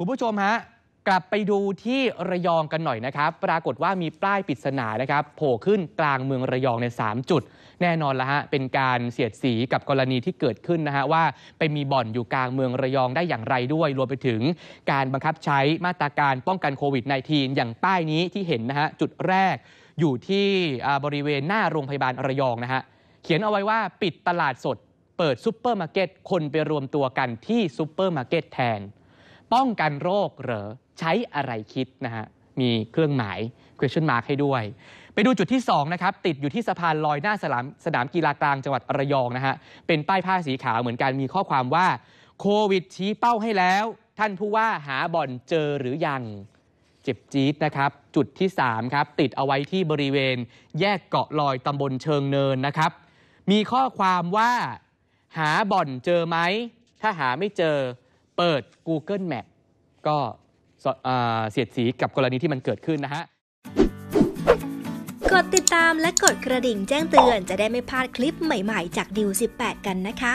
คุณผู้ชมฮะ กลับไปดูที่ระยองกันหน่อยนะครับ ปรากฏว่ามีป้ายปริศนานะครับโผล่ขึ้นกลางเมืองระยองใน3จุด แน่นอนละฮะเป็นการเสียดสีกับกรณีที่เกิดขึ้นนะฮะว่าไปมีบ่อนอยู่กลางเมืองระยองได้อย่างไรด้วย รวมไปถึงการบังคับใช้มาตรการป้องกันโควิด -19 อย่างป้ายนี้ที่เห็นนะฮะจุดแรกอยู่ที่บริเวณหน้าโรงพยาบาลระยองนะฮะเขียนเอาไว้ว่าปิดตลาดสด เปิดซุปเปอร์มาร์เก็ตคนไปรวมตัวกันที่ซุปเปอร์มาร์เก็ตแทนป้องกันโรคเหรอ ใช้อะไรคิดนะฮะมีเครื่องหมาย question mark ให้ด้วย ไปดูจุดที่2นะครับติดอยู่ที่สะพานลอยหน้าสนามสนามกีฬากลางจังหวัดระยองนะฮะเป็นป้ายผ้าสีขาวเหมือนกันมีข้อความว่าโควิดชี้เป้าให้แล้ว ท่านผู้ว่าหาบ่อนเจอหรือยังเจ็บจี๊ดนะครับ จุดที่3ครับติดเอาไว้ที่บริเวณแยกเกาะลอยตำบลเชิงเนินนะครับ มีข้อความว่าหาบ่อนเจอไหมถ้าหาไม่เจอเปิด Google Map ก็เสียดสีกับกรณีที่มันเกิดขึ้นนะฮะ กดติดตามและกดกระดิ่งแจ้งเตือนจะได้ไม่พลาดคลิปใหม่ๆ จากดิว18 กันนะคะ